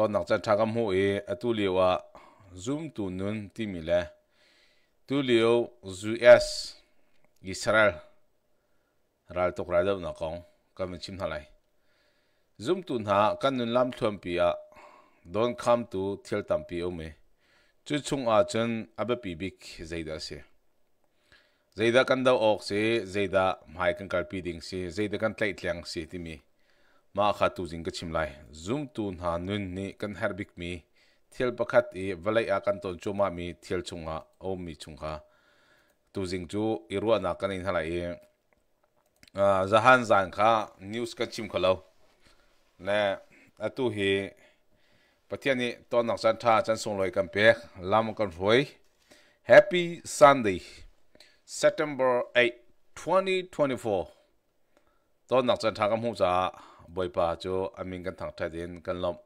ตอนนักจันทากำหูเอตุเลียวะ zoom ตุนุนที่มีเลยตุเลียว US อิสราเอลรัลตกระดับนักองก็มันชิมทลาย zoom ตุนหากันนุนลำทวมปีอะโดนคำตุเที่ยวตัมปีอเมจุดชงอาจนอับปีบิกใจดาเสีย zai da kan dau ok se zai da mai kan kal pi ding se zai da kan tlai tlang se ti mi ma kha tu jing ka chim lai zum tu na nun ni kan harbik mi thiel pakhat i valai a kan ton chuma mi thiel chunga om mi chunga tu jing chu irwa na kan in hala i ah, zahan zan kha news ka chim khalo ne atu hi patiani ton nak chan tha chan sung loi kan pe lam kan roi happy sunday september 8 2024 ton nak chan tha kam hu cha boipa chu aming kan thang tha din kan lom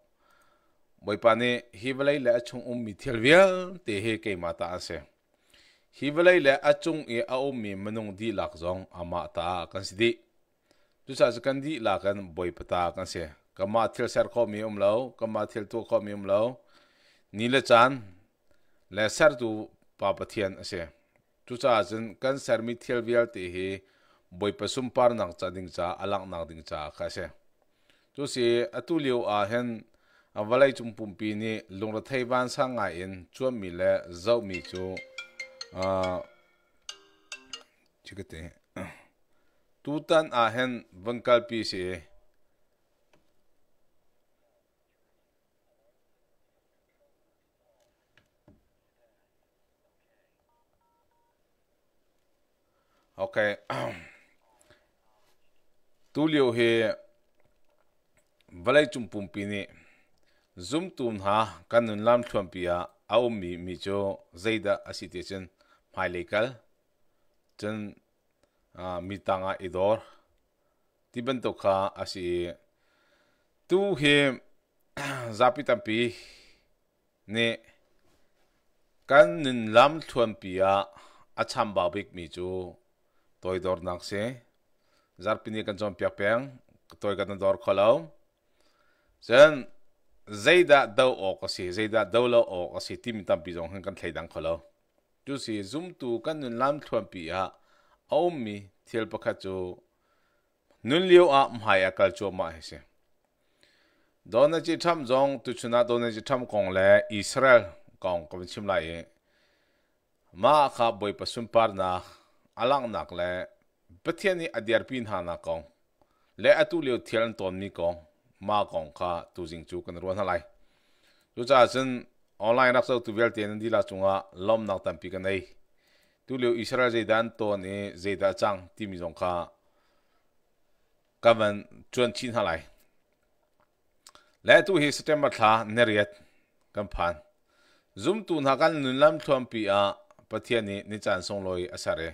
boipa ni hi balai le achung um mi thial vial te he ke mata ase hi balai le achung e a um mi manung di lak zong ama ta kan sidi tu sa kan di la kan boipa ta kan se kama thil ser kho mi um lo kama thil tu kho mi um lo ni le chan le ser tu pa pathian ase tu cha chen kan ser mi thial vial te he boipa sum par nang cha ding cha alang nang ding cha kha se tu si atu liu a hen chúng chung pumpi ni ra thay ban sang nga in chua mi le zau mi chu a chikate tu tan a hen vankal pi si Okay. tu liu he valai chum pum pi ni zum tun ha kan nun lam thuam pi a au um mi mi cho zaida asite chen mai lekal chen mi tanga idor tiban to kha asi tu he zapi tampi ne kan nun lam thuam pi a acham ba bik mi chu toidor nak se zarpini kan chom piak peng toy kan dor kholau Then zay da dau o ko si zay da dau lo o ko si tim tam pi jong kan thlei dang kholo chu si zum tu kan nun lam thuam pi ha om um mi thiel pakha chu nun liu a mhai akal chu ma he se dona chi tham jong tu chuna dona chi tham kong le israel kong kom chim lai ye ma kha boi pasum par na alang nak le pathiani adiar pin ha na kong le atu liu thiel ton ni kong มาของค้าตัวจริงจูกันรัวนั่นเลยจู่จ้าฉันออนไลน์รักษาตัวเวลเตียนดีละจงอ่ะล้มนักตั้มปีกันเลยตัวเลี้ยวอิสราเอลใจดันตัวนี้ใจดาจังที่มีจงค้ากำลังจวนชินนั่นเลยและตัวเฮสเตมัตลาเนรียตกันพัน zoom ตัวนักการนุ่นลำทวนปีอ่ะปะเทียนี้นิจันทรงลอยอาศัย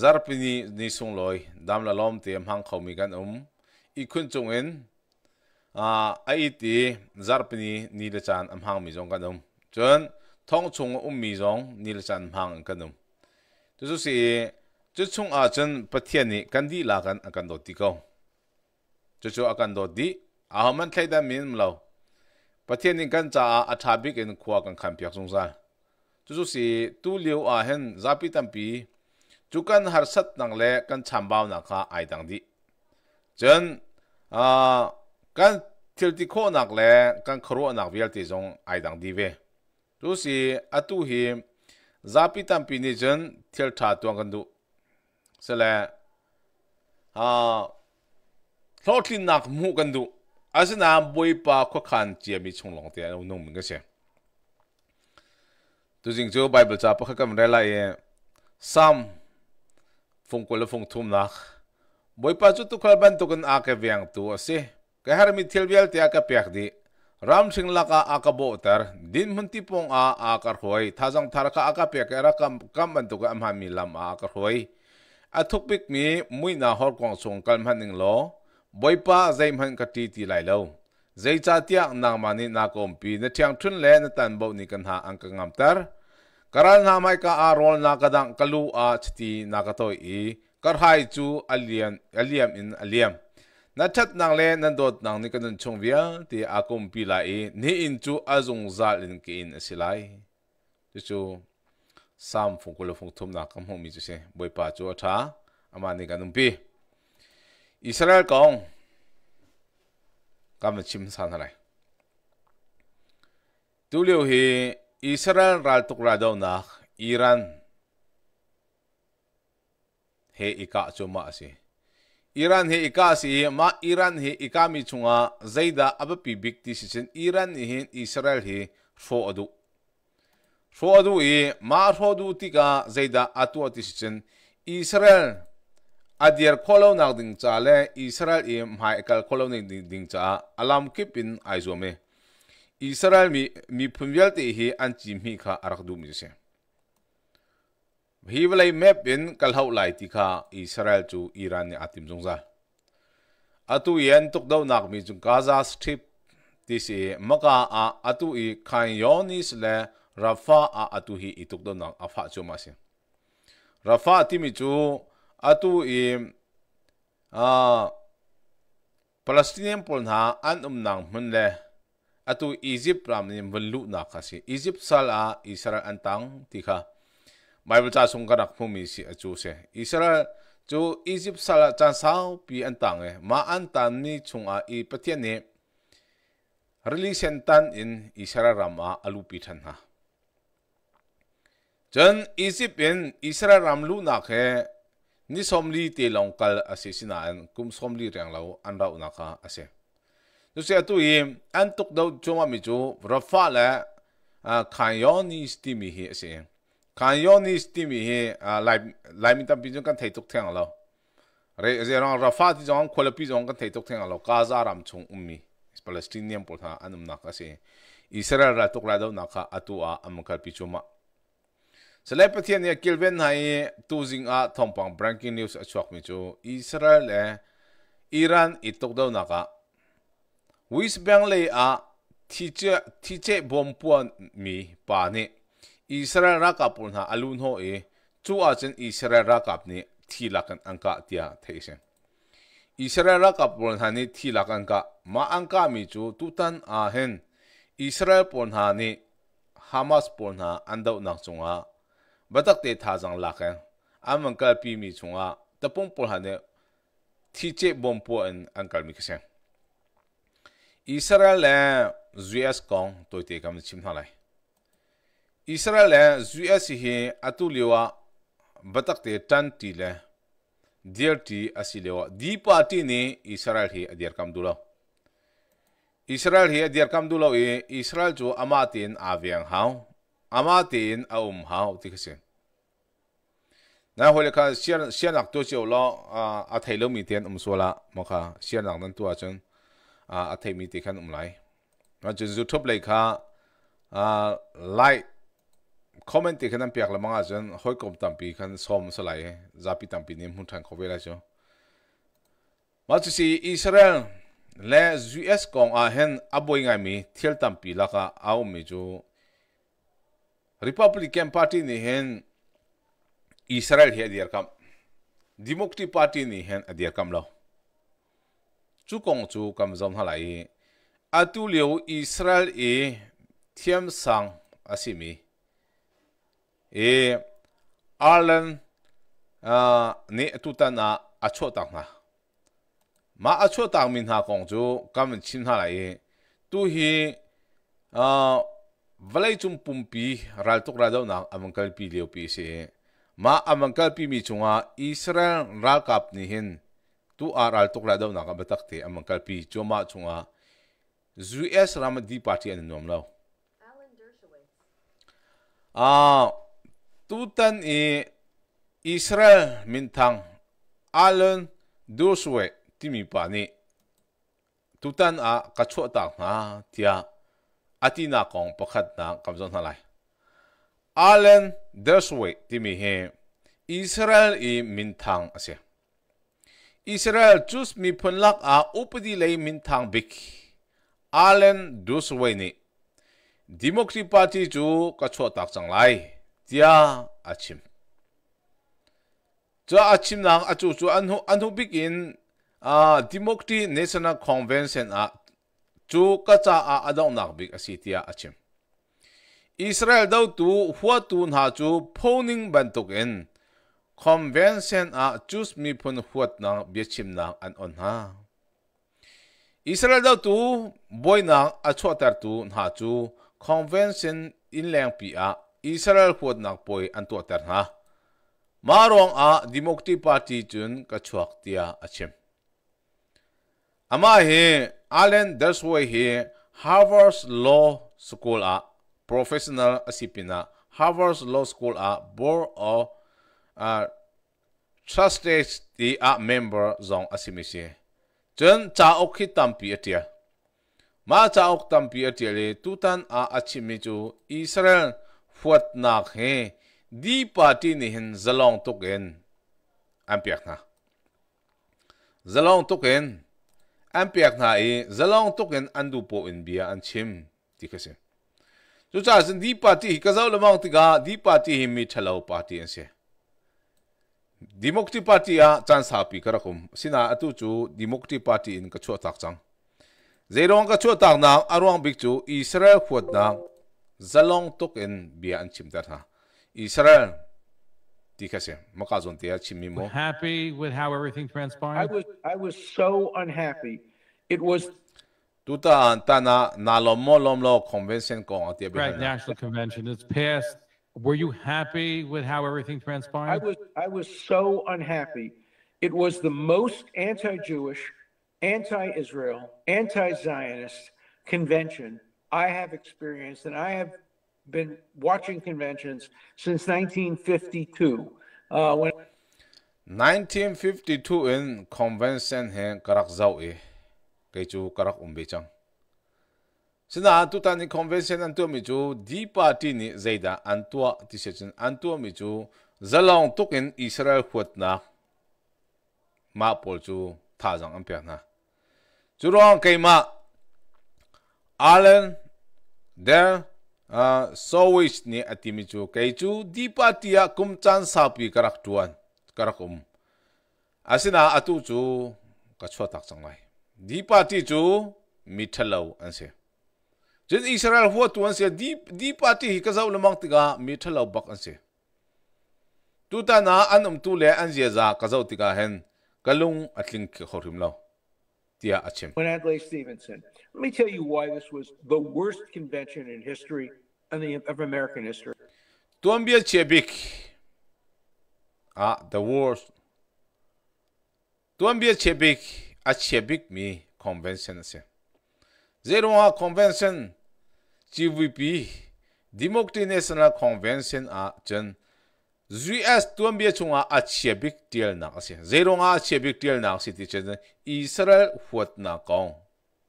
zarpini ni sungloi damla lom te ham khawmi kan um i khun chungin ai e ti zarpni ni le chan am hang mi zong kanum chon thong chung um mi zong ni le chan hang kanum tu su si chu chung a chen pathian ni kan di la kan akan do ti ko chu chu akan do di a haman thlai da min mlo pathian ni kan cha a tha bik en khuwa kan kham piak sung sa chu chu si tu liu a hen zapi tampi chu kan har sat nang le kan cham baw na kha ai dang di chen a กันทิลติโคนักแลกันครัวนักเวียลติจงไอดังดีเวรู้สิอาตุหิซาปิตัมปินิจันทิลทาตัวกันดูเสลอ่าทอดลินนักมูกันดูอาสนามบวยปาขขันเจียมีชงหลงเตียนนุ่มกันเสียตัวจริงจูไบเบิลจ้าพวกกันได้ละเอซ้ำฟงกุลฟงทุ่มนักบวยปาจุดตุกขลบันตุกันอาเกเวียงตัวเสีย Kaya haramid tilbial ti aka piyakdi. Ram sing laka aka botar, din munti pong a akar huay, tazang taraka aka piyak era kam kamantu ka amhami lam a akar huay. At tukpik mi mui na hor kong sung kalmaning lo, boy pa zay man katiti lai lo. Zay cha tiyak nang mani na kompi na tiyang tun le na tanbaw ni kanha ang kangamtar. Karal na may ka arol na kadang kalu a chiti na katoy i, karhay chu aliam in aliam. na that nang le nan dot nang ni kan nan chung via ti akum pi la e ni in chu azung za lin ke in asilai chu chu sam phung ko lo phung thum na kam hom mi chu se boi pa chu atha ama ni kan um pi israel kong kam chim san lai tu liu hi israel ral tuk ra do na iran he ika chu ma si Iran he ikasi ma Iran he ikami chunga zaida abapi big decision Iran he Israel he fo adu fo adu e ma fo adu tika zaida atu decision Israel adier kolo na ding chale Israel e ma ikal kolo ni ding cha alam kipin aizome Israel mi mi phumyal te he anchi mi kha arakdu mi se hi vlei map in kalhau lai ti kha israel chu iran ni atim zongza atu yen tuk do nak mi chu gaza strip ti si maka a atu i khan yonis le rafa a atu hi ituk do nak afa chu ma si rafa ti mi chu atu i a palestinian pol na an um nang mun le atu egypt ram ni mun lu na kha si egypt sal a israel tang ti kha Bible cha sung karak phu mi si achu se Israel chu Egypt sala cha sao pi an tang e ma an tan ni chung a i patya ne religion tan in Israel rama alu pi than ha 전이집엔이스라엘암루나게니솜리테롱칼아시시나안쿰솜리량라우안라우나카아세누세아투이안 tuk 도조마미조라파라아칸요니스티미히아세 kan yo ni sti mi he ah, lai lai mi tam pi jong kan thei tuk thang lo re ze rong rafa ti jong khol pi jong kan thei tuk thang lo ka za ram chung um mi palestinian pol tha anum na ka se israel ra tuk ra do na kha atu a am kal pi chuma selai pathian ya kilven hai tu jing a thompang breaking news a chok mi chu israel e iran i tuk do na ka wis bang le a ti che ti che bom puan mi pa ne Israel rakap un ha alun ho e chu a chen Israel rakap ni thi lakan anka tia theisen Israel rakap un ha ni thi lakan ka ma anka mi chu tutan a hen Israel pon ha ni Hamas pon ha andau nak chunga batak te tha jang lakan amang ka pi mi chunga tapung pon ha ne thi che bom po an ankal mi kisen Israel le Zuyas kong tôi te kam chim halai Israel le zui asi hi atu lewa batak te tan ti le dir ti asi lewa di pa ti ni Israel hi adir kam dulo Israel hi adir kam dulo e Israel chu amatin tin a viang hau ama tin a um hau ti khase na ho le ka sian sian ak to cheu lo a thailo mi ten um sola mo kha sian ak nan tu a chen a thai mi ti khan um lai ma chu zu lai kha a light comment ti khanan piak lamanga jan hoi kom tampi khan som salai zapi tampi nim hun than khowela jo ma chu si israel le us kong a hen aboi ngai mi thiel tampi la ka au mi jo republican party ni hen israel he diar kam democratic party ni hen adiar kam lo chu kong chu kam zom halai atu leo israel e thiam sang asimi e Ireland uh, ờ, ne tu tan a acho tak na ma acho tak min ha kong chu kam chin ha lai tu hi uh, valai chung pumpi ral tuk ra daw na amangkal pi leo pi se ma amangkal pi mi chung chunga Israel ral kap ni hin tu a ral tuk ra daw na ka batak te amangkal pi chuma chunga US ramadi party an nom law Alan Dershowitz ah uh, tutan i Israel mintang alun duswe timi pani tutan a kachu ta nga tia atina kong pakhat na kamzon halai Alan duswe timi he Israel i mintang asia Israel chus mi punlak a upadi lay mintang bik Alan duswe ni Democratic Party ju kachu tak chang lay. tia achim cho achim nang achu chu anhu anhu begin a democracy national convention a chu ka cha a adong nak big asitia achim israel do tu hua tu na chu phoning ban token convention a chus mi phun huat na biachim na an on ha israel do tu boy na a chotar tu na chu convention in lang pi a Israel huat nak poi an tua ter ha ma rong a democratic party chun ka chuak tia achim ama he allen dersway he harvard law school a professional asipina harvard law school a board of uh, trustees ti a member zong asimisi chun cha ok hi tampi atia ma cha ok tampi atia le tutan a achimi chu israel fuat nak hên, di party ni hin zalong token ampiak na zalong token ampiak na e zalong token andu po in bia an chim ti kase chu cha sin di party hi ka zaw lamang ti ga di party hi mi thalo party an se democratic party à, a chan sa pi xin à, atu chu democratic party in ka chu tak chang zeirong ka chu tak na arwang bik chu israel khuat na zalong tuk en bia an chim israel ti khase te mo happy with how everything transpired i was i was so unhappy it was tuta antana nalomo lo convention ko ti right national convention it's passed were you happy with how everything transpired? I was, I was so unhappy. It was the most anti Jewish, anti Israel, anti Zionist convention I have experience and I have been watching conventions since 1952. Uh, when 1952 in convention he karak zau e ke chu karak umbe chang sina tu tani convention an tu mi chu di party ni zaida an tu ti sechin an tu mi chu zalong tukin israel na. ma pol chu tha jang am pe na chu rong ke ma Alan der uh, sowis ni atimi chu kai chu dipa tia kum chan sapi karak tuan karak um asina atu chu ka chua tak chang lai dipa ti chu mithalo anse jin israel ho tuan se dip dipa ti ka zau lamang tiga mithalo bak anse tu ta na anum tu le an je za ka zau tiga hen kalung atling ki khorim lo Yeah, Achim. When Adlai Stevenson. Let me tell you why this was the worst convention in history in the, of American history. Don't be a chebik. Ah, the worst. Don't be a chebik. A chebik me convention. They don't convention. GVP. Democratic National Convention ah John. US tuam bia chunga a chia big deal na ase zero nga a chia big deal na ase ti chen Israel huat na kong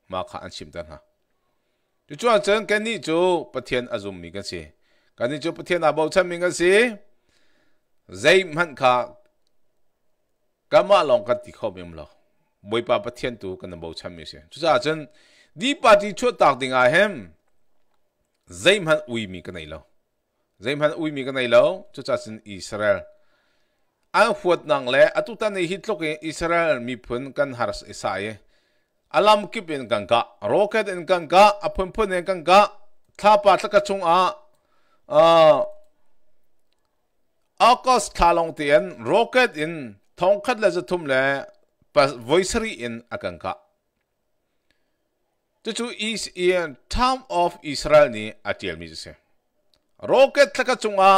ma kha an chim tan ha chu chuan chen kan ni chu pathian azum mi kan si kan ni chu pathian abau cham mi kan si zai man kha kama long kan ti khom im lo boi pa pathian tu kan abau cham mi se chu cha chen di party chu tak ding a hem zai man ui mi kan nei lo zaimhan uimi ka nei lo chu cha chin israel an huat nang le atu ta nei hi tlok israel mi phun kan hars isaye alam kip in ganga rocket in ganga apun phun in ganga tha pa tlaka chung a a akos thalong tien rocket in thong khat la zathum le pas voicery in akanga chu chu is in time of israel ni atiel mi se rocket laka chunga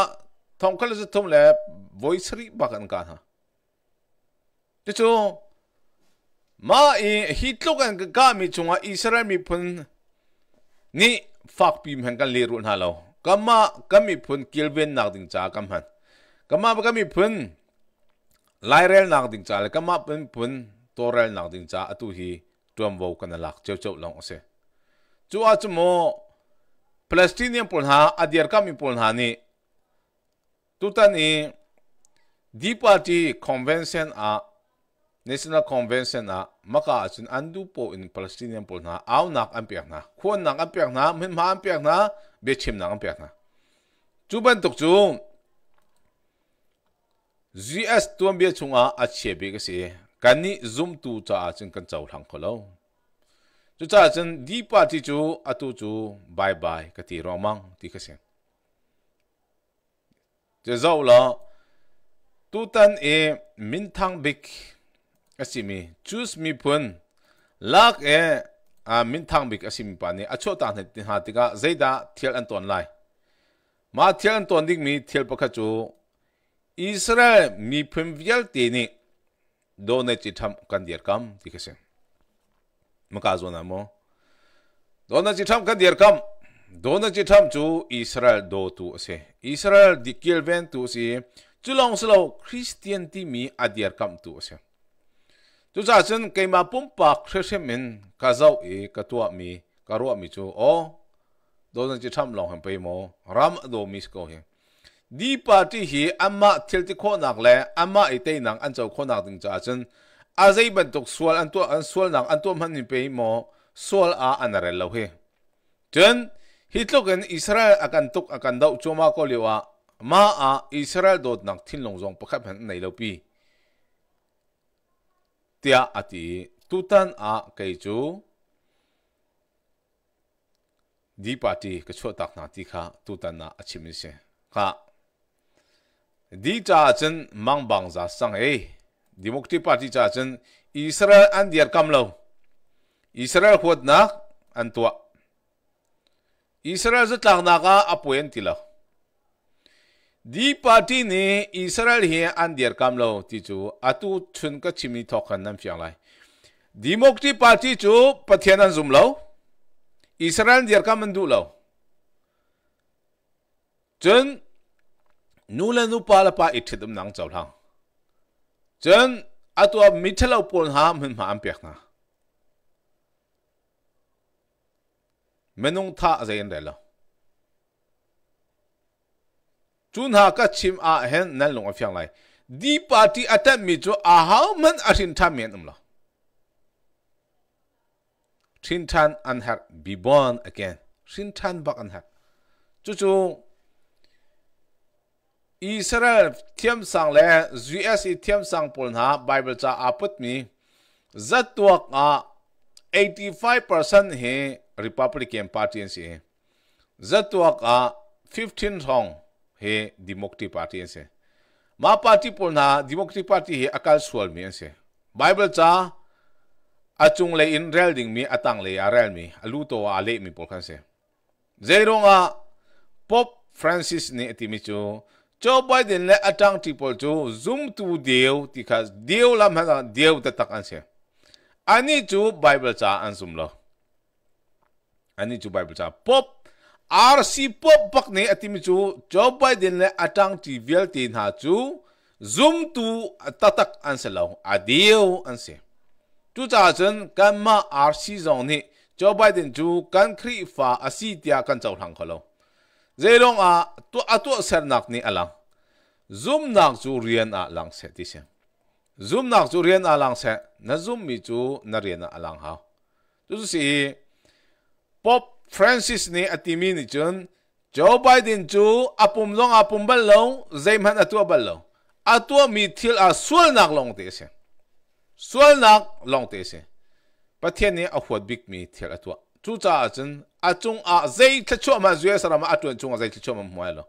thongkal zu thum le voisri bakan kan ha ti chu ma i hi tlukan ka mi chunga israel mi phun ni fak pi mhen kan le run ha lo kama kami phun kilven nak ding cha kam han kama ba kami phun lai rel nak ding cha le kama phun phun to rel nak ding cha atu hi tuam vo kan lak cheu cheu long ase chu a chu mo Palestinian polha adiar kami polha ni tutan i di party convention a national convention a maka asin andu po in Palestinian polha aw nak an piak na khon nak an piak na min ma an piak na be chim nak an piak na chu ban tuk chu GS tuam bia chunga a che be ka se kan ni zoom tu cha achin kan chau hlang kholo 就咋真第八题就啊都就拜拜，个题罗忙第个先，就走了。都等诶明堂壁，啊是咪？choose 咪盘，lock 诶啊明堂壁啊是咪办呢？啊错单呢？哈，这个谁打天安端来？嘛天安端的咪天不可做。Israel mi pumvial tini donet itam kandir kam dikasen. makazo namo dona chi tham kan dir kam dona chi tham chu israel do tu ase israel di kilven tu si chulong slo christian ti mi adir kam tu ase tu cha chen keima pumpa khresemen kazau e katwa mi karwa mi chu o dona chi tham long han pe mo ram do mi ko he di party hi amma thilti khonak le amma itei nang anchau khonak ding cha chen a zai ban tok sual an to an sual nang an tom man ni pe mo sual a an rel lo he chen hi tlok en israel akan tok akan dau choma ko lewa ma a israel dot nak thin long jong pakhat han nei lo pi tia ati tutan a kai chu di party ka chho tak na ti kha tutan na achimi se kha di cha chen mang bang za sang ei Democratic Party cha chen Israel an diar kam lo Israel khot na an tua Israel zat lang na ka apoyen tila di party ne Israel hi an diar kam lo ti chu atu chun ka chimi thokan nam fyang lai Democratic Party chu pathianan zum lo Israel diar kam an du lo chen nu la nu pa la pa ithidum nang chaw lang Denn a du mittel op pon ha min ma anbjechna. Menung ta a sehen dela. Tun ha ka chim a hen nan lung a fiang lai. Die Party atat mit so a hau man a sin ta mien umla. Sin tan an her bibon again. Sin tan bak an her. Chu chu Israel thiam sang le US thiam sang pol ha Bible cha aput mi zat tuak a 85% hệ Republican Party en sẽ. zat tuak a 15 hong he Democratic Party en sẽ. Mà party pol na Democratic Party hệ akal suol mi en si Bible cha chung lấy in rel ding mi atang le a rel mi alu to a le mi pol kan sẽ. Zero a Pope Francis ni etimichu coba Biden let atang people to zoom tu deal tika deal lam hang deal tatak ansia. Ani to Bible cha ansum lo. Ani to Bible cha pop RC pop pak ni atimi to coba Biden let atang TVL tin ha to zoom to tatak anselo. Adil ansia. Tu cha chen kan ma RC zong ni coba Biden to kan kri fa asi tia kan chau hang khalo. 这龙啊，阿土阿土，神农尼阿郎，zoom 龙 zoom 原阿郎神的是，zoom 龙 zoom 原阿郎神，那 zoom 比祖纳原阿郎好，就是 Pope Francis 尼阿提米尼祖，Joe Biden 祖阿扑龙阿扑巴龙，zoom 那阿土巴龙，阿土米切尔阿 swell 龙龙的是，swell 龙龙的是，比天尼 afford big 米切尔阿土 two thousand achung ah, a zai tla chu ma zue sara ma atu chung a zai tla chu ma mwa lo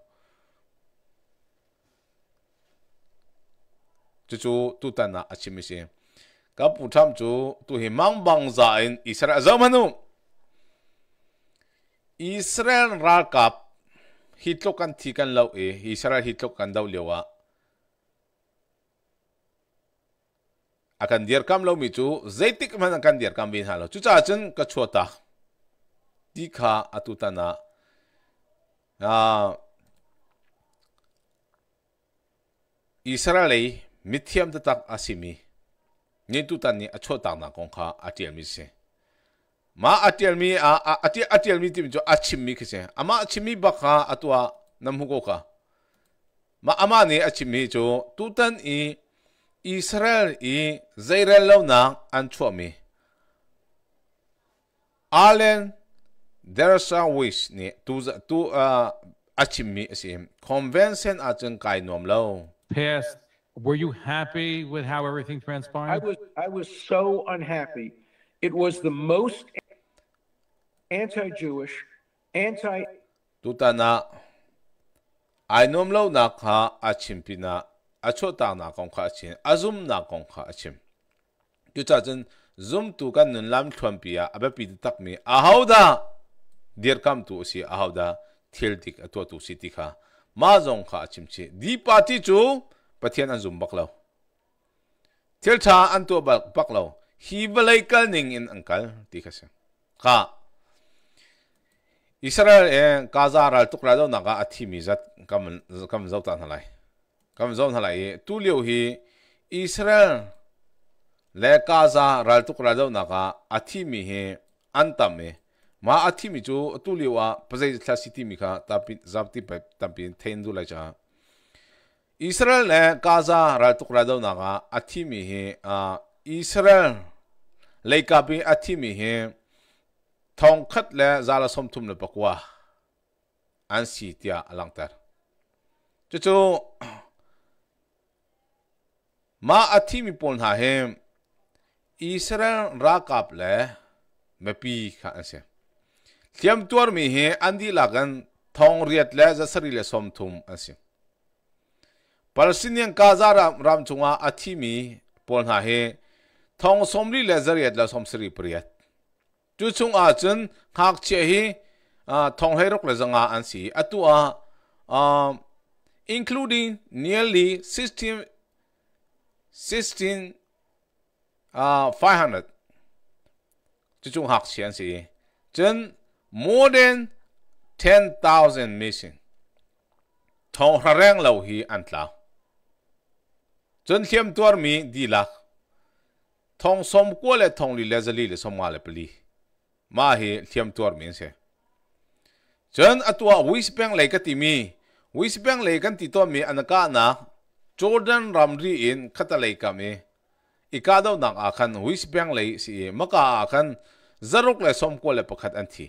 chu chu tu ta na achimi si ka pu tham chu tu hi mang bang za in israel zamanu israel ra kap hitlokan thikan lo e israel hitlokan dau lewa akan dir kam lo mi chu zaitik man akan dir kam bin halo chu cha chen ka chota ဒီခါအတုတနာအာဣသရေလမိသျမ်တတအစီမီနေတုတန်နေအချော့တာနာကွန်ခါအတီအမီစင်မာအတီအမီအာအတီအတီအမီတိမကျအချင်မီခစင်အမအချင်မီဘခါအတွာနမှုကိုခါမအမနေအချင်မီကျတူတန်ဤဣသရေလဤဇေရလောနာအန်ချောမီအာလန် Dersa wish ni tu tu uh achimi sim convention atun kai nom lo. Past, were you happy with how everything transpired? I was I was so unhappy. It was the most anti-Jewish, anti tutana ainom lo na kha achimpina achota na kon kha achin azum na kon kha achim tu cha chen zum tu kan nun lam thwam pia abe pi tak mi da. dear kam tu si ahaw da thil tik atwa tu si ti kha ma zong kha chim chi di party chu pathian an zum baklo thil tha an tu bak baklo hi balai kal ning in ankal ti kha se kha israel e gaza ral tukra do naga ga athi mi zat kam kam zau ta halai kam zau halai tu liu hi israel le gaza ral tukra do naga ga athi mi he antam မာအတိမီကျိုအတူလေဝါပစိသလစီတီမီခါတာပိဇပ်တိပတံပင်သင်ဒူလိုက်ချာอิสราเอลเนี่ยกาซาเราตุกราดาวนักอาทิมีเฮอ่าอิสราเอลเลยกับเป็นอาทิมีเฮทองคัดและซาลาสมทุมเลยปกว่าอันสีเตียอลังตาจู่ๆมาอาทิมีปนหาเฮอิสราเอลรักับเลยไม่ปีข้าอันเสีย thiam tuar mi he andi lagan thong riat le za sari le som thum asim palestinian kaza ram ram chunga athi mi pol ha he thong somli le zariat la som sri priat chu chung a chun khak che hi thong herok le zanga an si atu a including nearly 16 16 uh, 500 chu chung hak chen si chen more than 10,000 missing. Thong ra reng lau hi an tla. Chân thiêm tuar mi di lạc. Thong som qua le thong li le zali le som ma le pli. Ma hi thiêm tuar mi se. Chân atua wispeng lai ka ti mi. Wispeng lai kan ti to mi anaka na. Jordan Ramri in khata lai ka mi. Ika daw nang akan wispeng lai si maka akan zaruk le som qua le pakhat an thi.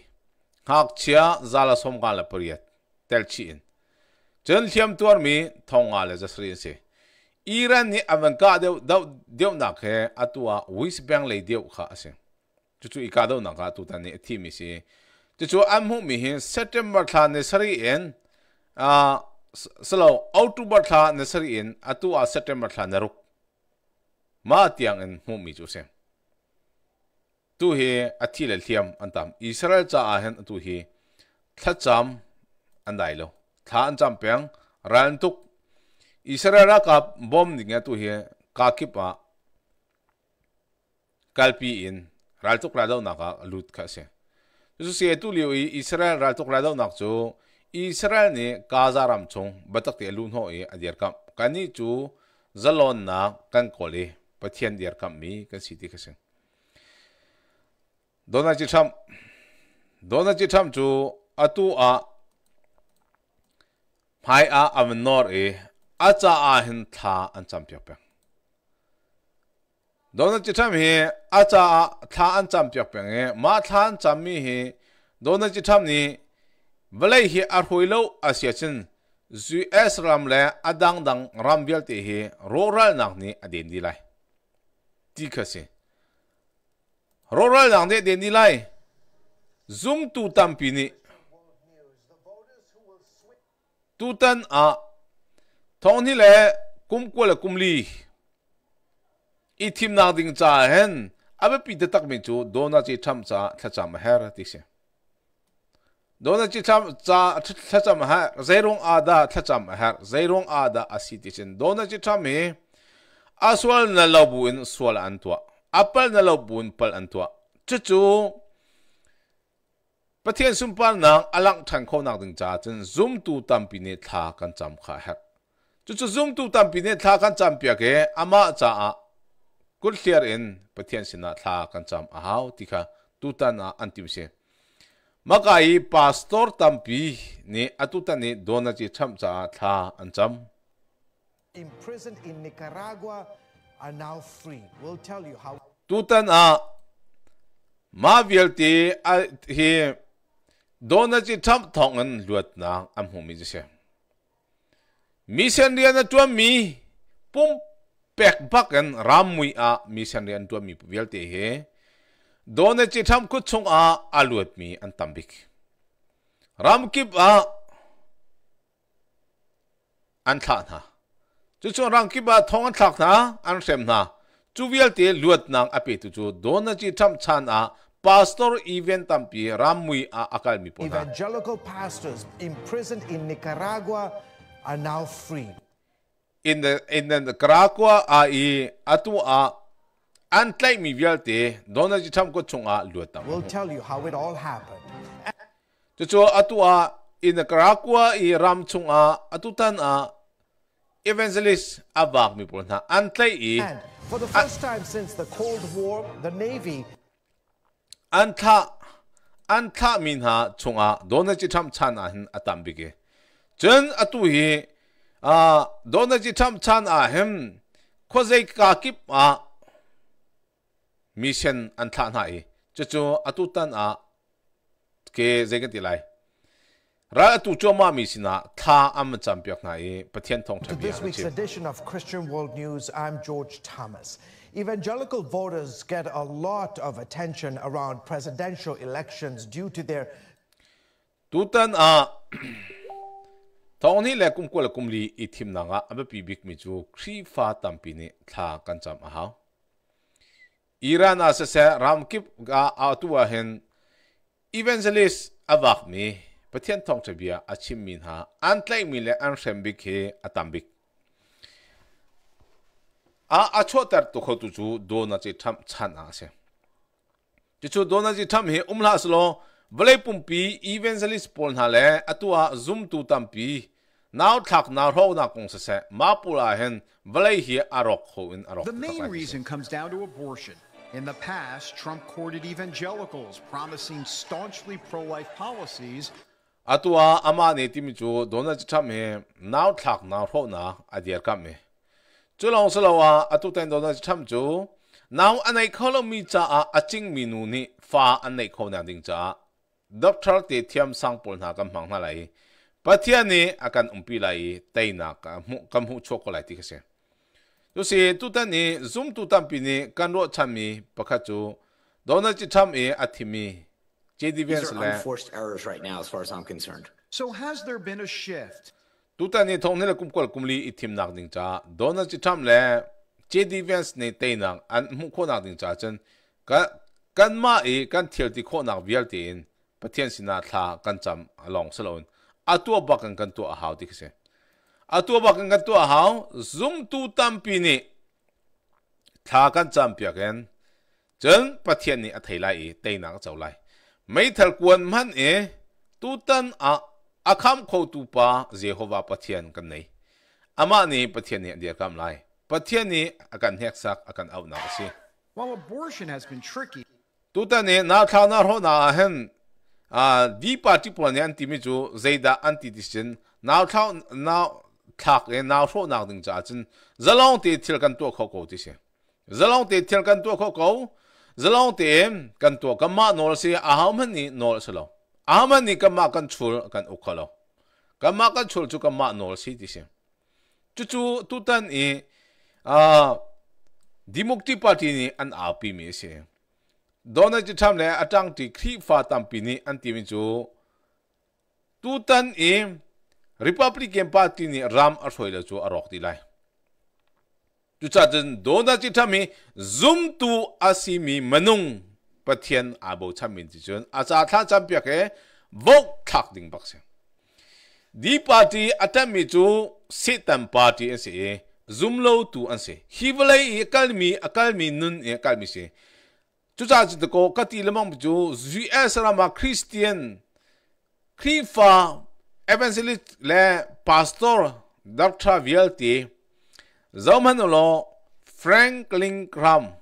ngakchia zala somga la pariat telchi in jen thiam tuar mi thonga la jasri se iran ni avanka de dau deu na khe atwa wis bang le deu kha ase chu chu ika do na ka tu tan ni athi mi se chu chu am hu mi hin september tha ne sari en a slo october tha ne sari en atwa september tha na ruk ma tiang en hu mi chu se tu hi a thi le thiam an tam israel cha a hen tu hi thla cham an dai lo thla an cham peng ran tuk israel ra ka bom ding tu hi ka ki pa kalpi in ral tuk ra do na ka lut kha se su se tu liu i israel ral tuk ra do nak chu israel ni gaza ram chung batak te lun ho e adiar kam kani chu zalon na kan kole pathian diar kam mi kan siti kha se Donald Trump Donald Trump chu atu a hai a am nor e a cha a hin tha an cham pyak pyak Donald Trump hi a cha a tha an cham pyak pyak e ma tha an cham mi hi Donald Trump ni velai hi ar huilo a sia chin zu es ram le adang dang ram bial te hi rural nak ni adin di lai ti khasi Roll an de den ni lei Zoom to tampini Tuten a Tony le kumkole kumli I team nading za hen a pi tak min zu donna ji cham za tam her di se Donna ji cham za tam her zerung a da tam her zerung a da a si di sin donna ji cham me Aswal na labu in swal antwa. Apple na lau bun pal an tua. Chu chu. Patien sum pal na alang than kho nak ding cha chen zoom tu tam pi ne tha kan cham kha ha. Chu chu zoom tu tam pi ne tha kan cham pi ke ama cha a. Kul clear in patien sin na tha kan cham a hau ti kha tu ta na an tim se. Makai pastor tam pi ne atu ta ne dona chi cham cha tha an cham. Imprisoned in Nicaragua, Tutan a mavialti a hi dona chi tham thong an luat na am hu mi se mi sen rian tu mi pum pek bak an ram mui a mi sen rian tu mi vialte he dona chi tham ku chung a aluat mi an tambik ram kip a an tha na 就像让给把通个他安什么？主要的路南阿贝就多那几场参啊。pastor even tampi ramui a akal mi pona. Evangelical pastors imprisoned in Nicaragua are now free. In the in the Nicaragua a i e, atu a antlay mi vialte dona ji tham ko chunga luata. We'll tell you how it all happened. Chuchu atu a in Nicaragua i ram chunga atu tan a Evangelist Avak m i po na antay l i for the first time since the Cold War, the Navy 안타 안타 민하 총아 너네지 참찬 아힌 아담비 A 전 아뚜히 아 너네지 참찬 아힘 코제이카 킵아 a 션 안타나이 A 저 아뚜탄 아게 제 i 티라이 To this week's edition of christian world news i'm george thomas evangelical voters get a lot of attention around presidential elections due to their tutan a ah, thawni le kum ko le kum li i nga abe pi bik mi chu khri fa tam tha kan cham iran asa sa se ramkip ga a tuwa hen evangelist avak mi pathian thong chebia achim min ha an tlai min le an shembik he atambik a acho tar to khotu chu do na che tham chan a se chu chu do na ji tham he umla slo vle pumpi evangelist pol na le atua zum tu tampi Now talk now ho na kung sa se mapula hen vle hi arok ho in arok The main reason comes down to abortion. In the past, Trump courted evangelicals promising staunchly pro-life policies อาตัวอามาเนติมิจูโดนจิตทำเมนาวทักน่าวพบนาอดีตกับเมจุลองสลาวาอาตุเต็นโดนจิตทำจูนาวอันไหนเขาเรามีจ้าอาจิงมีนูนี่ฟ้าอันไหนเขาเนี่ยดิงจ้าดับทาร์เตียมสังปนหากำหังนั่นไรปัจจัยนี้อาการอุปไลเตยนักกำหุกำหุชกไลตี่เขียนดูสิตุเตันนี้ zoom ตุเตันปีนี้การรู้ทำมีปะคัจูโดนจิตทำเออทิมี JD Vance 来。tu ta ni thong ne kum kol kum li ithim nak ding cha dona chi tham le JD Vance ne te nak an mu kho nak ding cha chen ka kan ma e kan thiel ti kho nak vial ti in pathian sina tha kan cham along tua atua bakan kan tua a hau ti khse atua bakan kan tu a hau zum tu tam pi ni tha kan cham pya ken chen pathian ni a thei lai e te nak chau lai ไม่ทัลกวนมันเอตุตันอะอาคำเขาตูปาเจโฮวาปะเทียนกันไหนอามานี่ปะเทียนเนี่ยเดียกำไรปะเทียนนี่อาการแหกสักอาการเอาหนาสิ While abortion has been tricky ตุตันเนี่ยน่าท้านาโหนาเห็นอ่าดีปาร์ติพเนี่ยอันที่มีจูเจด้าอนติ่ดิชันนาท้านาทักเอนาโหนาดึงจ้าจินจะลองตีเทียกันตัวเขาเกาดิฉันจะลองตีเทียกันตัวเขาเกา zalo tim kan tua kan nol si Ahamani nol salo Ahamani man ni kan ma chul kan ukalo kan ma kan chul chu kan nol si ti chu chu tu tan i a dimukti party ni an api mi si dona chi tham le atang ti khri fa tam pi ni an ti mi chu tu tan i republican party ni ram a thoi la chu a ti lai 주차든도나지참이줌투아시미만웅바티안아보참민지전아자타잠벽에목탁딩박세디파티아타미주시탄파티에세줌로투안세히블레이에칼미아칼미눈에칼미세주자지드고까티레망부주 US 라마크리스티안크리파에반젤리스트레파스토르닥터비엘티 Zaman lo, Franklin Graham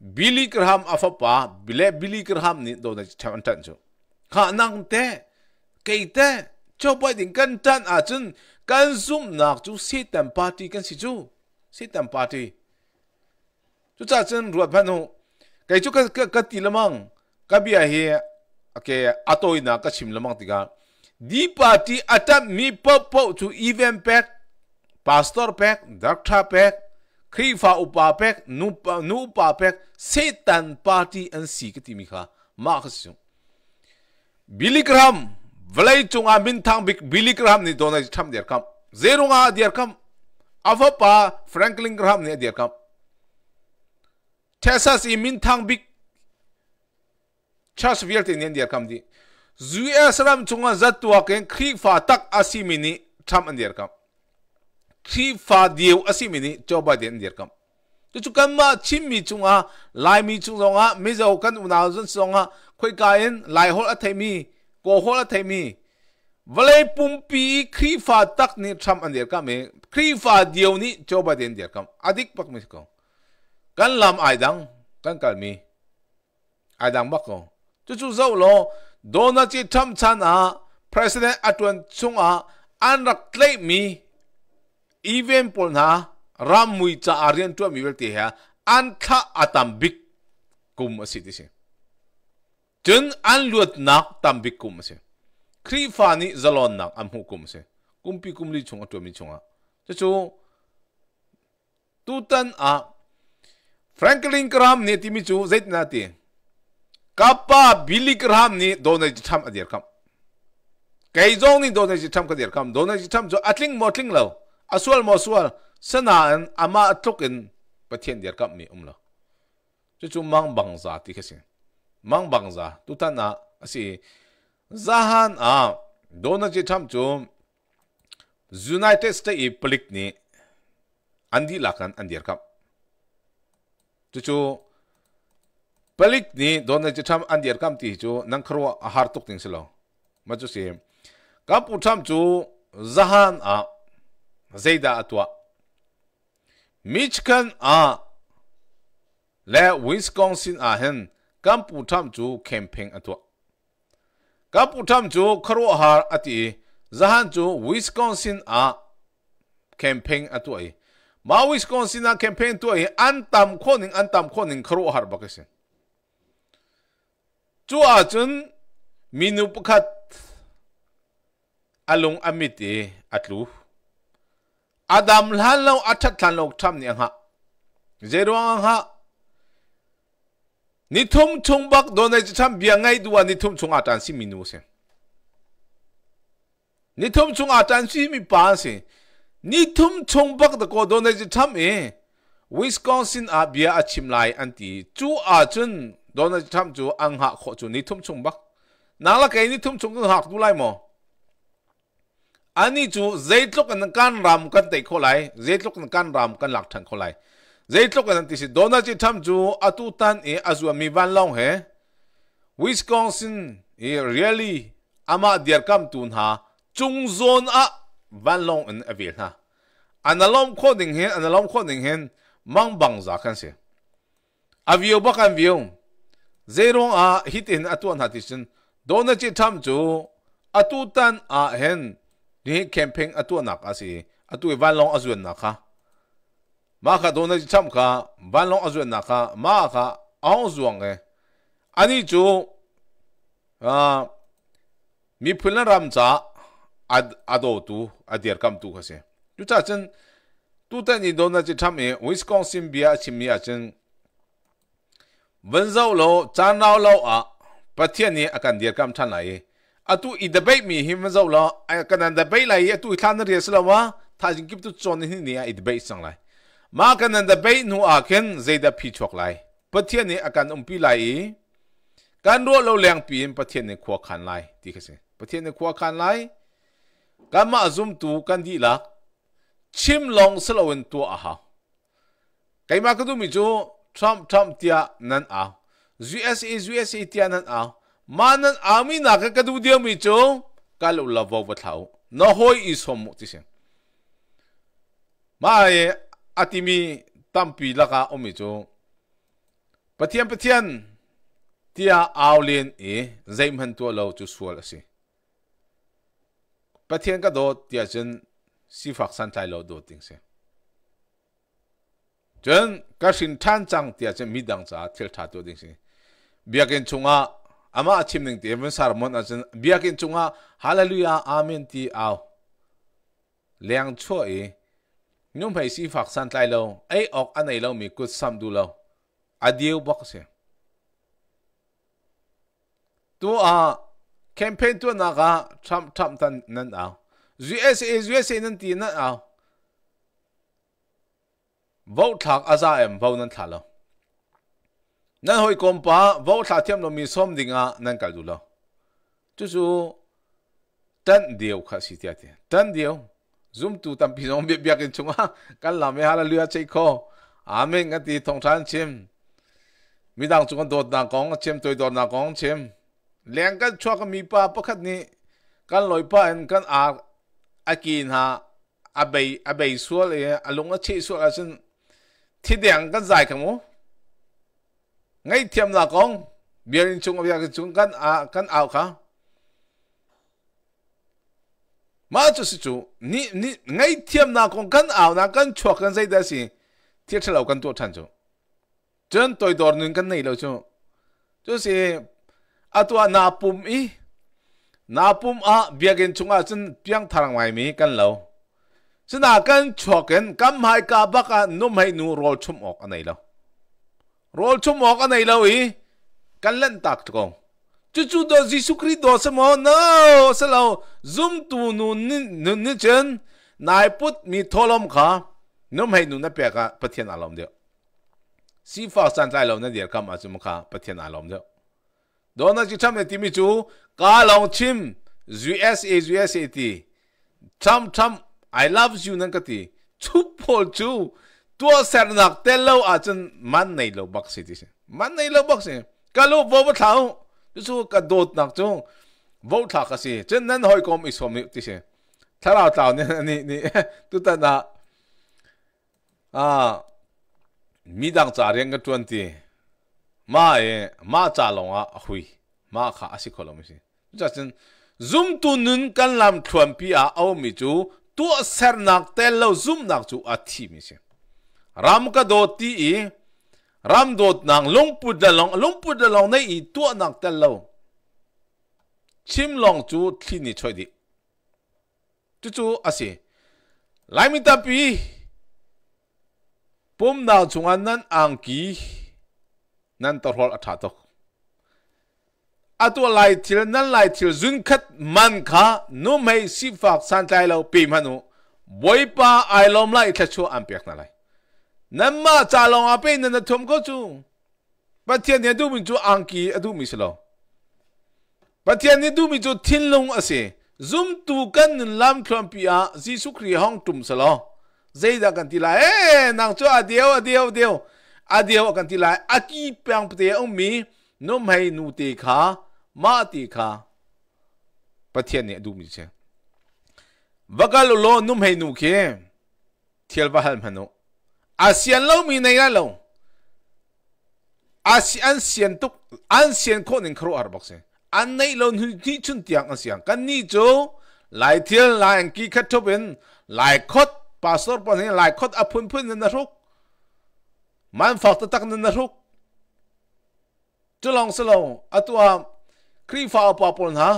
Billy Graham apa, bile Billy Graham ni do na chan chan chu kha nang te ke te cho pai ding kan tan a chun kan sum nak tu si tam party kan si chu si tam party chu cha chen ruat phan ho ke chu ka ka ti lamang ka bia he ke atoi na ka chim lamang tiga di party atap mi pop pop chu event pack pastor pek dakha pek khrifa upa pek nu nu upa pek satan party an si ki ti ma khasu billy graham vlei chung min thang bik billy graham ni donai tham der kam zerunga der kam avapa franklin graham ni der kam texas i min thang bik chas vialte ni der kam di chung saram chunga zatwa ken khrifa tak asimini tham an der kam khi phá điều asi à, mình đi cho ba điện điệt cầm tu chu kan mà chim mi chung à, lai mi chung zong à, mi giờ kan u na zon song a khoi ka en lai hol a mi cô hol a thai mi vale pum pi khi phá tak ni tham anh điệt kam e khi phá điều ni cho ba điện điệt cầm adik pak mi không? kan làm ai dang kan kal mi ai dang bak không? tu chu zau lo dona chi tham chan à, president atwan chung à, anh rắc lấy mi even pol na ram mui cha arian tu mi velti ha an kha atam bik kum asi ti se jen an luat nak tam bik kum se khri fa ni zalon nak am hu kum se kumpi kumli chunga tu mi chunga chu chu tutan a Franklin kram ne ti mi chu zait na ti kappa Billy Graham ni ji tham adir kam kai jong ni ji tham ka dir kam ji tham jo atling motling lo asual mo sual sana an ama atukin pathian der kap mi umlo chu chu mang bang za ti khase mang bang za tu ta na asi zahan a dona ji tham chu united state public ni andi lakan andir kap chu chu palik ni dona ji ti chu nang kharo har ting silo ma chu se ka pu chu zahan a zeida atwa michigan a le wisconsin a hen kampu tham chu camping atwa kampu tham chu kharo har ati e. zahan chu wisconsin a camping atwa i e. ma wisconsin a campaign tu ai e. an tam khoning an tam khoning kharo har bakasin chu a chun minu pakhat alung amit atlu อาดามลันเราอัฐทันเราทำเนี่ยฮะเจรวังฮะนิทุมชงบักโดนจะทำเบียงไงดูว่านิทุมชงอาจารย์สิมินูเสียนิทุมชงอาจารย์สิมีปานเสียนิทุมชงบักตะโกโดนจะทำเอวิสคอนซินอาเบียอาชิมไลอันตีจูอาจุนโดนจะทำจูอังหะขอจูนิทุมชงบักนั่นละไงนิทุมชงก็หักดูไล่หมอ ani chu zeitlok an kan ram kan te kholai zeitlok an kan ram kan lak thang kholai zeitlok an ti si dona chi tham chu atu tan e azu mi van long he wisconsin e really ama dear kam tun ha chung zone a van long an avil ha analom kho ding hen analom kho ding hen mang bang za kan se avio ba kan vio zero a hitin atuan hatisin dona chi tham chu atu tan a hen 你去 camping，阿土阿纳卡，阿土会玩龙阿卷纳卡。玛卡多纳吉昌卡，玩龙阿卷纳卡，玛卡阿欧庄格。阿尼就啊，咪拼拉拉姆扎阿阿多图阿迪尔卡姆图个些。就阿阵，土泰尼多纳吉昌诶，威斯康辛比亚阿咪阿阵。文州路，张州路啊，帕提尼阿坎迪尔卡姆差来诶。atu i debate mi him zo lo ai kanan debate lai atu thana ri sala wa thajin kip tu chon ni ni i debate sang lai ma kanan debate nu a ken zeida phi chok lai pathia ni akan umpi lai kan ro lo leng pi in pathia ni khwa khan lai ti khase pathia ni kho khan lai kan ma zum tu kan di la chim long salo en tu a ha kai ma ka du mi chu trump trump tia nan a usa usa tia nan a mà manan ami na ka kadu điều mi cho kalu lavo ba thau no hoi isom mo tisen ma ye atimi tampi laka omi cho pathian pathian tia aulin e zaim han to lo chu sual asi pathian ka do tia chen si phak san thai lo do ting se chen ka sin than chang tia chen midang cha thil tha to ding se biakin à ama achim ning ti even sarmon achan biakin chunga hallelujah amen ti aw leang cho e nyum phai si phak san tlai lo ai ok anai lo mi kut sam du lo adieu bok se tu a campaign tu na ga tham tham tan nan aw us is us nan ti nan aw vote thak aza em vote nan thalo นั่นหอยกอมป้าว่าถ้าเทียมเรามีส้มดิ่งอ่ะนั่นกันดูแล้วจู่ๆตันเดียวข้าสิทธิ์ที่ตันเดียว zoom ตูตั้มพี่น้องเบียบกันชงอ่ะกันลำไม่หาเลือดใจคออาเมนกันตีทองชันชิมมีดังจุกันโดดนากองชิมตัวโดดนากองชิมเลี้ยงกันชั่วก็มีป้าประคัดนี้กันลอยป้าเอ็นกันอาอากินฮะอาเบยอาเบยสัวเลยอาลงอาชีสัวอาชินที่เดียงกันใจขโมย ngay thiêm là con biển chung bây giờ chung căn à căn ao cả mà chú sư chú ni ni ngay thiêm là con căn ao là căn chua căn dây đó gì thiết chế căn tổ chân chú chân tôi đòi nên căn này lâu chú chú sư à tua na pum ý na pum à bây giờ chung à chân biang thằng ngoài mi căn lâu chân à căn chua căn căn hai cá bắc à nôm hai nu rồi chum ốc anh à này lâu รอลชมอกันไหนลาวกันเล่นตักตรงจู่ๆดอซิสุครีดอสมอนะสลาว zoom ตูนูนนนเจนนายพุ๊ดมีทอลมค่ะนุ่มให้หนูนับเปียกะปะเทียนอารมณ์เดียวซีฟ้าสันใจเราเนี่ยคำอาจจะมุขาปะเทียนอารมณ์เดียวดอนาจิชั่มเนี่ยทีมิจูกาลองชิม USA USA ทีชั่มชั่ม I love you นั่นก็ทีชุบพอลชู tua ser nak te lo a chen man nei lo bak si dis man nei lo bak si ka lo vo bo thao chu su ka dot nak chu vo tha ka chân chen nan hoi kom is som ni ti se thara tao ni ni ni tu ta na a à, mi dang cha riêng cái tuan ti ma ế, ma cha long à hui ma kha a si ko lo mi si cha chân zoom tu nun kan làm chuẩn pi a au mi chu tu ser nak te lo zum nak chu a à, thi mi si รำกรดดตีรำดดนางลงปุดลองลงปุดลองในอีตัวนักเตลชิมลองจูที่นี่ช่วยดิจูจูอาศิลายมิตาปีปุ่มนาวจงอันนั้นอังกีนั่นตัวหัวอัฐตกอัตัวลายทิลนั่นไลายทิลจุนคัดมันค่านุ่มให้สีฟักสันใจเราปีมันุไวยป้าไอลมไล่เฉชัวอันเปียกนั่นเลย那么咋弄啊？被人的通过住，把天天都没做安吉，都没事了。把天天都没做天龙啊些，zoom 都跟南川比啊，耶稣基督行中事了。zai da kan tila eh nang cho adeo adeo adeo adeo kan tila aki pang pte ong mi no mai nu te kha ma te kha pathian ne du mi che bakal lo no mai nu ke thiel ba hal mano อาเซียนเรามีในนั้นเราอาเซียนเซียนตุกอาเซียนคนหนึ่งครัวบอกเซอันในเราที่ชุนเตียงอาเซียนกันนี่โจหลายเที่ยวหลายกีคัดทบเป็นหลายคดปาสตอร์ปอนหลายคดอพุนพุนนันทุกมันฝากตะตักนันทุกจะลองสโลอตัวครีฟ้าปอปนฮะ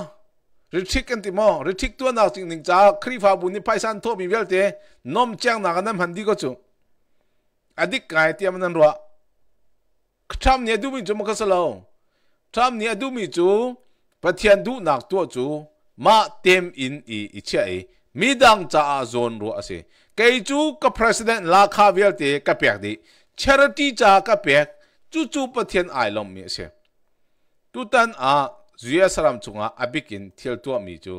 ริทิกันติมอริทิกตัวนักจริงจริงจ้าครีฟ้าบุญนี่ไปสันทบมีเวลเตนมแจ้งหนักนั้นพันดีก็จู adik kai tiam nan ro tham ni adumi chu makha salo tham ni adumi chu pathian du nak tu chu ma tem in i ichia e mi dang cha a zon ro ase kei chu ka president la kha vel te ka pek di charity cha ka pek chu chu pathian ai lom mi ase tu tan a zuya saram chunga abikin thil tu mi chu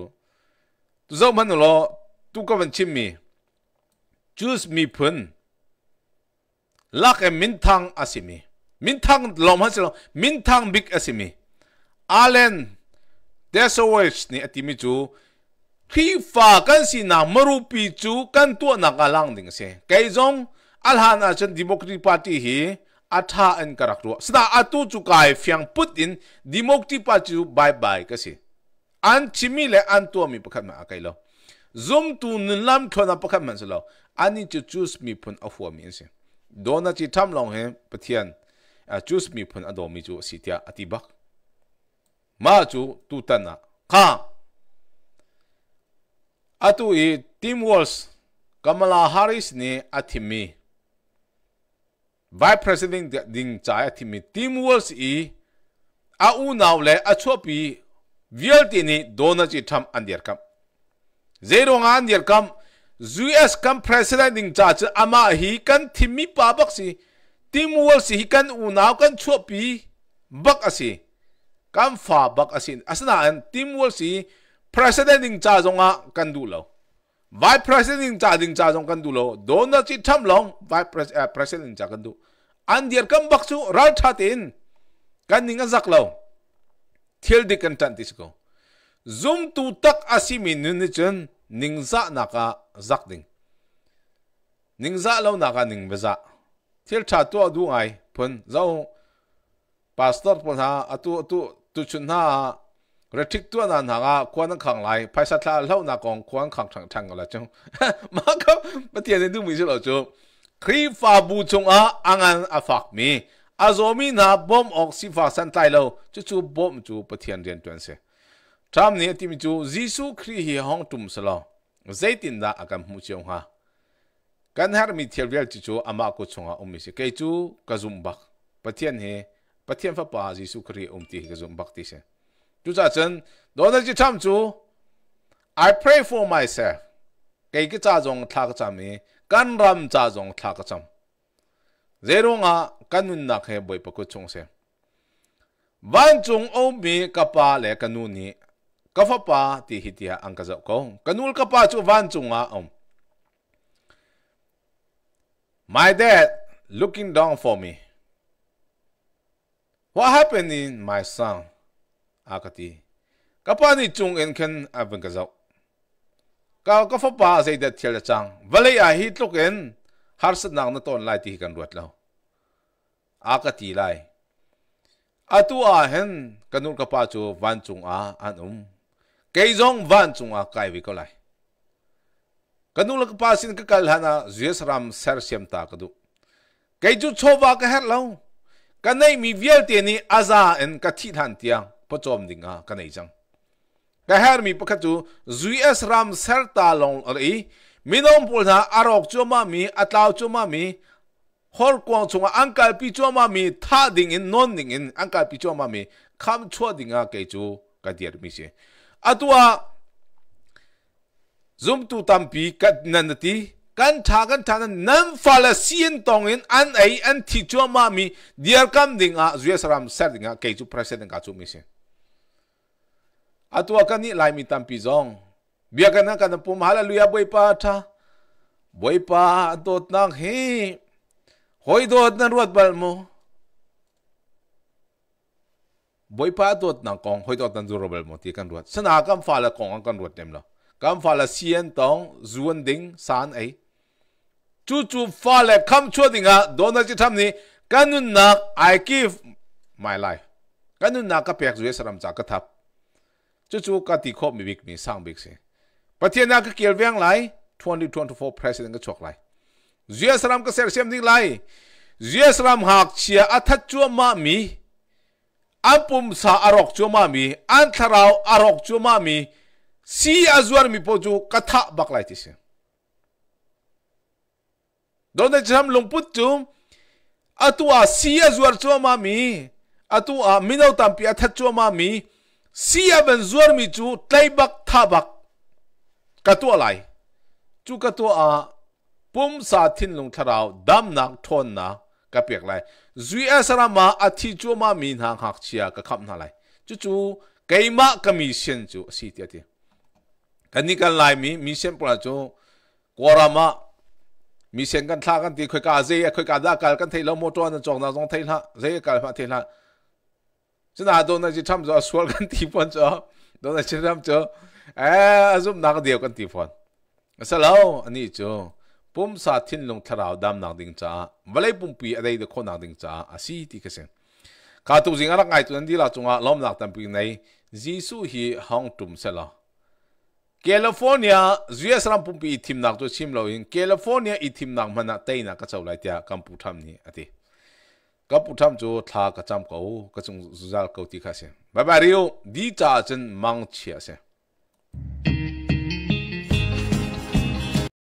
tu zo man lo tu ka van chim mi choose mi phun lak e mintang asimi mintang lom hasil mintang big asimi alen desowers ni atimi chu khi fa kan si na marupi chu kan tu na kalang ding se kai jong alhana chen democratic party hi atha an karak ru sida atu chu kai fyang put in democratic party bye bye kasi an chimi le an tu mi pakhat ma akai lo zum tu nilam khona pakhat man se lo ani chu choose mi pun afwa mi se dona chi tham long he pathian a chus mi phun ado mi chu sitia atibak ma chu tu tana ka atu i tim walls kamala harris ne athimi vice president ding chai athimi tim walls i a u naw le a chopi vialti ni dona chi tham andir kam zero nga andir kam US kan president ding cha cha ama hi kan thimi pa bak si tim wal si hi kan unaw kan chopi bak asi kan fa bak asin asna an tim wal si president ding cha zonga kan du lo vice president ding cha ding cha zong kan du lo dona chi tham long vice president ding cha kan du an dir kan bak chu ral tha tin kan ninga zak lo thil di kan tan tisco zoom tu tak asimi nunichen ningza naka zak ding ningza lo naka ning beza thil tha tu du ai phun zau pastor pon ha atu tu tu chun ha re thik tu na na ga kwan khang lai phaisa tha lo na kong kwan khang thang thang la chung ma ka ba ti ne du mi lo chu khri fa bu chung a angan a fak mi azomi na bom oxi fa san tai lo chu chu bom chu pathian rian tuan se tham ni tim chu jisu khri hi hong tum sala zaitin da akam mu chiang ha kan har mi thial vel chu chu ama ko chunga um mi se ke chu kazum bak pathian he pathian fa pa jisu khri um ti kazum bak ti se chu cha chen do da chi tham chu i pray for myself ke ki cha jong tha ka cha mi kan ram cha jong tha ka cham zero nga kanun na khe boi pa ko chung se van chung om mi kapa le kanuni kafapa ti hitia angkazo ko kanul kapa chu van chunga om my dad looking down for me what happened in my son akati kapani chung en khen avangkazo ka kafapa sei da thel chang vale a hi tlok en har sat nang na ton lai ti kan ruat lo akati lai atu a hen kanul kapa chu van chung a an um cái giống vẫn chung a kai vi ko lai. Kanu lak pasin ka kal hana zes ram ser siam ta kadu. Kay ju chova ka her lau. Kanai mi việt te ni aza en ka thit han tiang po chom ding cái kanai chang. Ka her mi pakha chu zs ram ser ta long ri. Mi nom pul na arok choma mi atlaw choma mi hor kwang chunga angkal pi choma mi tha đình in non đình in angkal pi choma mi kham chua đình a cái chú cái diar mi se atua zoom tu tampi kat nanati kan tha kan tha nan fala sien tongin an ai an thi chu ma mi dear kam ding a zue saram sar ding a ke chu president ka chu mi se atua kan ni lai mi tampi zong bia kan na kan pum hallelujah boy pa tha boy pa dot nang he hoi dot na ruat bal mo boi pa tuột nang kong hoi tuột tan du robel mo ti kan ruat sana kam fa la kong an kan ruat tem lo kam fa la sien tong zuan ding san ai chu chu fa la kam chu ding a dona chi tham ni kanun na i give my life kanun na ka pek zues ram cha ka thap chu chu ka ti khop mi bik mi sang bik se patiana ka kiel vang lai 2024 president ka chok lai zues ram ka ser sem ding lai zues ram hak chia athat chu ma mi apum sa arok chuma mi an tharau arok chuma mi si azuar mi po chu katha baklai ti se donde cham lungput chu atua si azuar chuma mi atua minau pi athat chuma mi si aben zuar mi chu tlaibak thabak katua lai chu katua pum sa thin lung tharau dam nak thon na ka pek lai zui asara ma athi chu ma min hang hak chia ka kham na lai chu chu keima commission chu si ti ti kani kan lai mi mi sem pula chu korama mi sen kan tha kan ti khoi ka ze khoi ka da kal kan thei lo mo to na chong na jong thei la ze kal ma thei la nào đâu này chỉ tham gia suol cái tỷ phun cho đâu này chỉ tham cho à zoom nạc điều cái tỷ phun sao lâu anh ấy cho pum sa thin long thara dam nang ding cha valai pum pi adai de kho nang ding cha asi ti keseng ka tu jing ara ngai tu ndi la chunga lom lak tam pi nei jisu hi hong tum se la california us ram pum pi thim nak to chim lo in california i thim nak mana tei na ka chau lai tia kam pu tham ni ati ka pu tham chu tha ka cham ko ka chung zuzal ko ti kha se ba ba riu di cha chen mang chi se thank